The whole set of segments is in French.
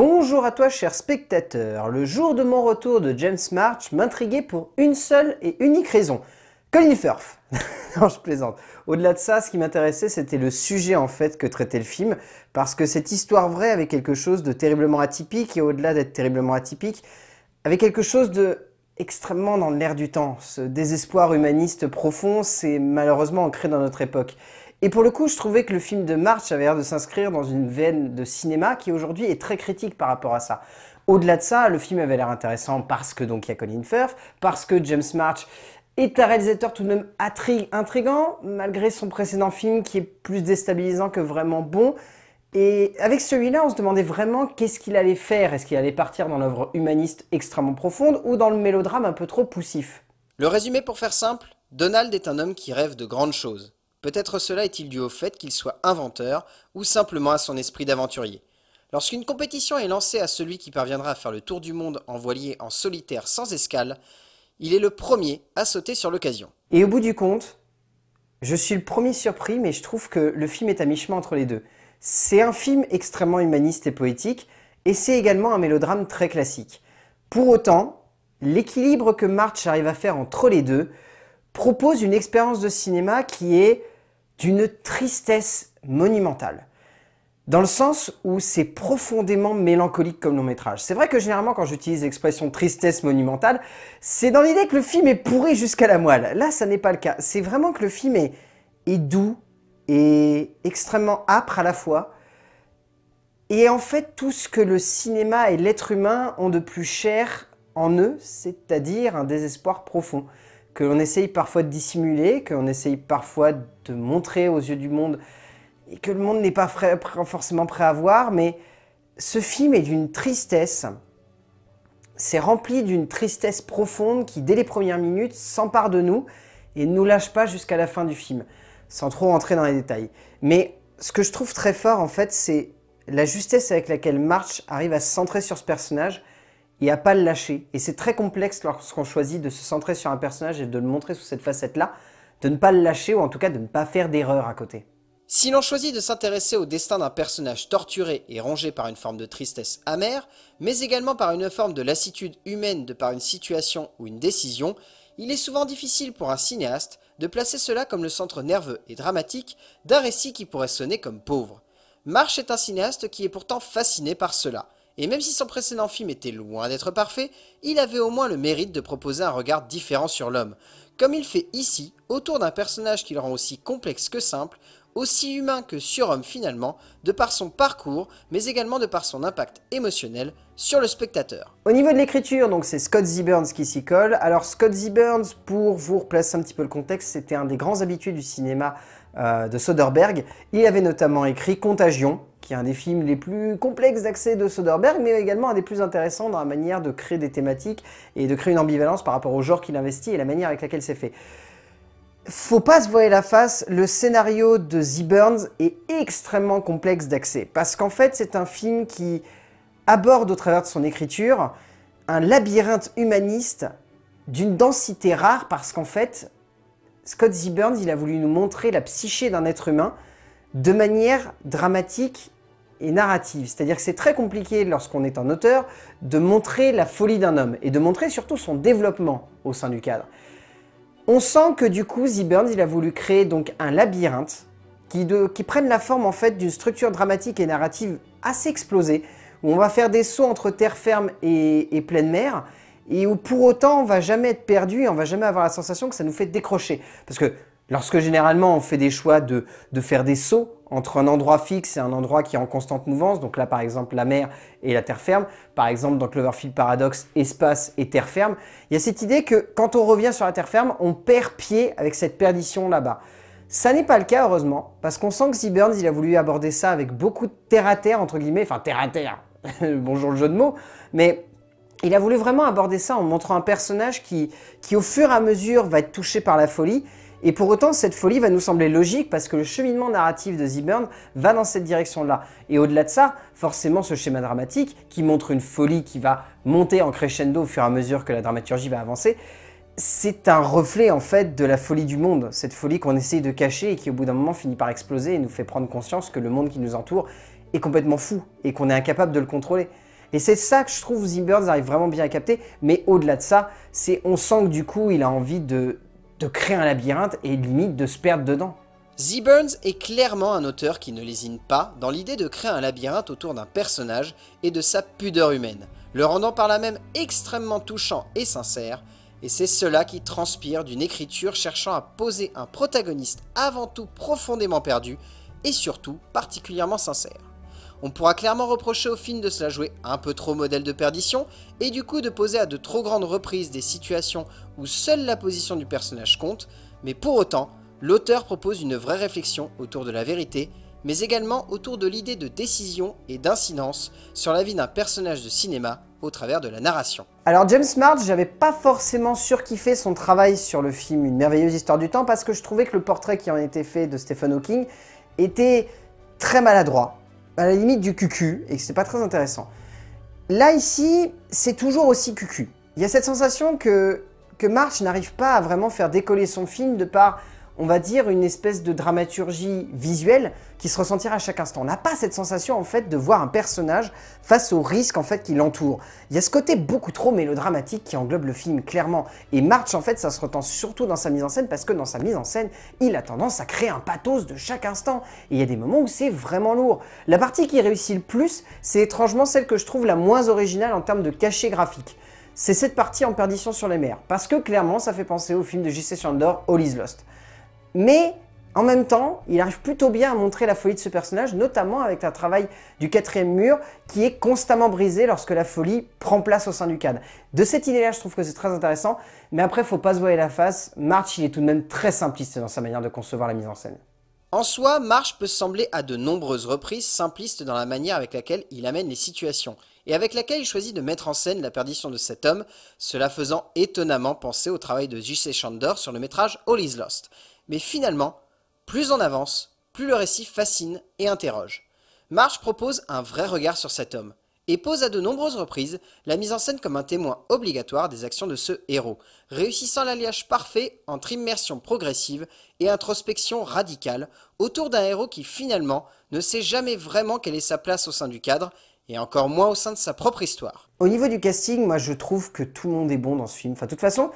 Bonjour à toi cher spectateur, le jour de mon retour de James March m'intriguait pour une seule et unique raison, Colin Firth. non, je plaisante. Au-delà de ça, ce qui m'intéressait, c'était le sujet en fait que traitait le film, parce que cette histoire vraie avait quelque chose de terriblement atypique, et au-delà d'être terriblement atypique, avait quelque chose de extrêmement dans l'air du temps. Ce désespoir humaniste profond, c'est malheureusement ancré dans notre époque. Et pour le coup, je trouvais que le film de March avait l'air de s'inscrire dans une veine de cinéma qui aujourd'hui est très critique par rapport à ça. Au-delà de ça, le film avait l'air intéressant parce que donc il y a Colin Firth, parce que James March est un réalisateur tout de même intrigant, malgré son précédent film qui est plus déstabilisant que vraiment bon. Et avec celui-là, on se demandait vraiment qu'est-ce qu'il allait faire. Est-ce qu'il allait partir dans l'œuvre humaniste extrêmement profonde ou dans le mélodrame un peu trop poussif Le résumé pour faire simple, Donald est un homme qui rêve de grandes choses. Peut-être cela est-il dû au fait qu'il soit inventeur ou simplement à son esprit d'aventurier. Lorsqu'une compétition est lancée à celui qui parviendra à faire le tour du monde en voilier en solitaire sans escale, il est le premier à sauter sur l'occasion. Et au bout du compte, je suis le premier surpris, mais je trouve que le film est à mi-chemin entre les deux. C'est un film extrêmement humaniste et poétique, et c'est également un mélodrame très classique. Pour autant, l'équilibre que March arrive à faire entre les deux propose une expérience de cinéma qui est d'une tristesse monumentale. Dans le sens où c'est profondément mélancolique comme long métrage. C'est vrai que généralement quand j'utilise l'expression tristesse monumentale, c'est dans l'idée que le film est pourri jusqu'à la moelle. Là, ça n'est pas le cas. C'est vraiment que le film est, est doux et extrêmement âpre à la fois. Et en fait, tout ce que le cinéma et l'être humain ont de plus cher en eux, c'est-à-dire un désespoir profond que l'on essaye parfois de dissimuler, que l'on essaye parfois de montrer aux yeux du monde, et que le monde n'est pas forcément prêt à voir, mais ce film est d'une tristesse. C'est rempli d'une tristesse profonde qui, dès les premières minutes, s'empare de nous et ne nous lâche pas jusqu'à la fin du film, sans trop entrer dans les détails. Mais ce que je trouve très fort, en fait, c'est la justesse avec laquelle March arrive à se centrer sur ce personnage, et à pas le lâcher. Et c'est très complexe lorsqu'on choisit de se centrer sur un personnage et de le montrer sous cette facette-là, de ne pas le lâcher ou en tout cas de ne pas faire d'erreur à côté. Si l'on choisit de s'intéresser au destin d'un personnage torturé et rongé par une forme de tristesse amère, mais également par une forme de lassitude humaine de par une situation ou une décision, il est souvent difficile pour un cinéaste de placer cela comme le centre nerveux et dramatique d'un récit qui pourrait sonner comme pauvre. Marsh est un cinéaste qui est pourtant fasciné par cela, et même si son précédent film était loin d'être parfait, il avait au moins le mérite de proposer un regard différent sur l'homme, comme il fait ici, autour d'un personnage qui le rend aussi complexe que simple, aussi humain que surhomme finalement, de par son parcours, mais également de par son impact émotionnel sur le spectateur. Au niveau de l'écriture, donc c'est Scott Burns qui s'y colle. Alors Scott Burns, pour vous replacer un petit peu le contexte, c'était un des grands habitués du cinéma euh, de Soderbergh. Il avait notamment écrit Contagion, qui est un des films les plus complexes d'accès de Soderbergh, mais également un des plus intéressants dans la manière de créer des thématiques et de créer une ambivalence par rapport au genre qu'il investit et la manière avec laquelle c'est fait. Faut pas se voiler la face, le scénario de Zeburns Burns est extrêmement complexe d'accès, parce qu'en fait c'est un film qui aborde au travers de son écriture un labyrinthe humaniste d'une densité rare, parce qu'en fait Scott Z Burns il a voulu nous montrer la psyché d'un être humain de manière dramatique et narrative. C'est-à-dire que c'est très compliqué lorsqu'on est un auteur de montrer la folie d'un homme et de montrer surtout son développement au sein du cadre. On sent que du coup, Z Burns, il a voulu créer donc un labyrinthe qui, de, qui prenne la forme en fait d'une structure dramatique et narrative assez explosée, où on va faire des sauts entre terre ferme et, et pleine mer, et où pour autant on va jamais être perdu, on va jamais avoir la sensation que ça nous fait décrocher. Parce que Lorsque généralement on fait des choix de, faire des sauts entre un endroit fixe et un endroit qui est en constante mouvance, donc là par exemple la mer et la terre ferme, par exemple dans Cloverfield Paradox, espace et terre ferme, il y a cette idée que quand on revient sur la terre ferme, on perd pied avec cette perdition là-bas. Ça n'est pas le cas heureusement, parce qu'on sent que Z Burns il a voulu aborder ça avec beaucoup de terre-à-terre, entre guillemets, enfin terre-à-terre, bonjour le jeu de mots, mais il a voulu vraiment aborder ça en montrant un personnage qui au fur et à mesure va être touché par la folie, et pour autant, cette folie va nous sembler logique parce que le cheminement narratif de Zibern va dans cette direction-là. Et au-delà de ça, forcément, ce schéma dramatique, qui montre une folie qui va monter en crescendo au fur et à mesure que la dramaturgie va avancer, c'est un reflet en fait de la folie du monde, cette folie qu'on essaye de cacher et qui au bout d'un moment finit par exploser et nous fait prendre conscience que le monde qui nous entoure est complètement fou et qu'on est incapable de le contrôler. Et c'est ça que je trouve Zimbirds arrive vraiment bien à capter, mais au-delà de ça, c'est on sent que du coup il a envie de de créer un labyrinthe et limite de se perdre dedans. z est clairement un auteur qui ne lésine pas dans l'idée de créer un labyrinthe autour d'un personnage et de sa pudeur humaine, le rendant par là même extrêmement touchant et sincère, et c'est cela qui transpire d'une écriture cherchant à poser un protagoniste avant tout profondément perdu et surtout particulièrement sincère. On pourra clairement reprocher au film de se la jouer un peu trop modèle de perdition, et du coup de poser à de trop grandes reprises des situations où seule la position du personnage compte, mais pour autant, l'auteur propose une vraie réflexion autour de la vérité, mais également autour de l'idée de décision et d'incidence sur la vie d'un personnage de cinéma au travers de la narration. Alors James March, j'avais pas forcément surkiffé son travail sur le film Une merveilleuse histoire du temps parce que je trouvais que le portrait qui en était fait de Stephen Hawking était très maladroit, à la limite du cucu et que c'est pas très intéressant. Là, ici, c'est toujours aussi cucu. Il y a cette sensation que, que March n'arrive pas à vraiment faire décoller son film de par on va dire, une espèce de dramaturgie visuelle qui se ressentira à chaque instant. On n'a pas cette sensation en fait de voir un personnage face au risque en fait qui l'entoure. Il y a ce côté beaucoup trop mélodramatique qui englobe le film clairement. Et March en fait, ça se retend surtout dans sa mise en scène parce que dans sa mise en scène, il a tendance à créer un pathos de chaque instant. Et il y a des moments où c'est vraiment lourd. La partie qui réussit le plus, c'est étrangement celle que je trouve la moins originale en termes de cachet graphique c'est cette partie en perdition sur les mers, parce que clairement ça fait penser au film de J.C. Chandor, All is Lost. Mais en même temps, il arrive plutôt bien à montrer la folie de ce personnage, notamment avec un travail du quatrième mur qui est constamment brisé lorsque la folie prend place au sein du cadre. De cette idée-là, je trouve que c'est très intéressant, mais après, faut pas se voiler la face. March, il est tout de même très simpliste dans sa manière de concevoir la mise en scène. En soi, March peut sembler à de nombreuses reprises simpliste dans la manière avec laquelle il amène les situations, et avec laquelle il choisit de mettre en scène la perdition de cet homme, cela faisant étonnamment penser au travail de J.C. Chandor sur le métrage All is Lost. Mais finalement, plus on avance, plus le récit fascine et interroge. Marsh propose un vrai regard sur cet homme, et pose à de nombreuses reprises la mise en scène comme un témoin obligatoire des actions de ce héros, réussissant l'alliage parfait entre immersion progressive et introspection radicale autour d'un héros qui finalement ne sait jamais vraiment quelle est sa place au sein du cadre et encore moins au sein de sa propre histoire. Au niveau du casting, moi je trouve que tout le monde est bon dans ce film. Enfin, de toute façon,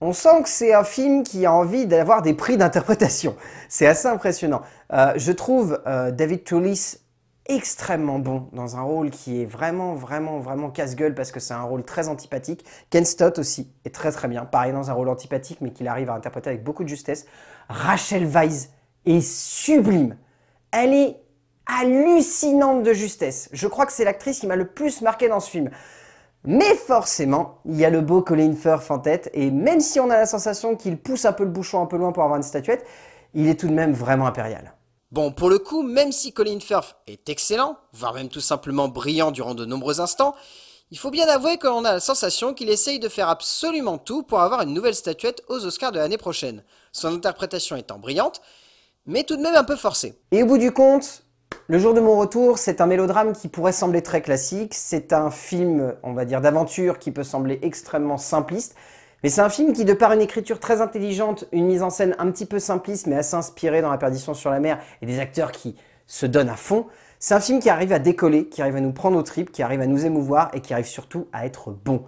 on sent que c'est un film qui a envie d'avoir des prix d'interprétation. C'est assez impressionnant. Euh, je trouve euh, David Toulis extrêmement bon dans un rôle qui est vraiment, vraiment, vraiment casse-gueule parce que c'est un rôle très antipathique. Ken Stott aussi est très, très bien. Pareil dans un rôle antipathique, mais qu'il arrive à interpréter avec beaucoup de justesse. Rachel Weisz est sublime. Elle est hallucinante de justesse. Je crois que c'est l'actrice qui m'a le plus marqué dans ce film. Mais forcément, il y a le beau Colin Firth en tête, et même si on a la sensation qu'il pousse un peu le bouchon un peu loin pour avoir une statuette, il est tout de même vraiment impérial. Bon, pour le coup, même si Colin Firth est excellent, voire même tout simplement brillant durant de nombreux instants, il faut bien avouer qu'on a la sensation qu'il essaye de faire absolument tout pour avoir une nouvelle statuette aux Oscars de l'année prochaine, son interprétation étant brillante, mais tout de même un peu forcée. Et au bout du compte, le jour de mon retour, c'est un mélodrame qui pourrait sembler très classique, c'est un film, on va dire, d'aventure qui peut sembler extrêmement simpliste, mais c'est un film qui, de par une écriture très intelligente, une mise en scène un petit peu simpliste mais assez inspirée dans La perdition sur la mer et des acteurs qui se donnent à fond, c'est un film qui arrive à décoller, qui arrive à nous prendre aux tripes, qui arrive à nous émouvoir et qui arrive surtout à être bon.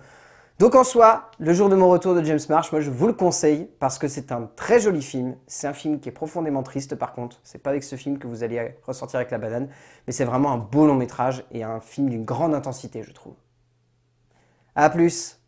Donc en soi, Le jour de mon retour de James Marsh, moi je vous le conseille parce que c'est un très joli film. C'est un film qui est profondément triste par contre. C'est pas avec ce film que vous allez ressortir avec la banane, mais c'est vraiment un beau long métrage et un film d'une grande intensité, je trouve. A plus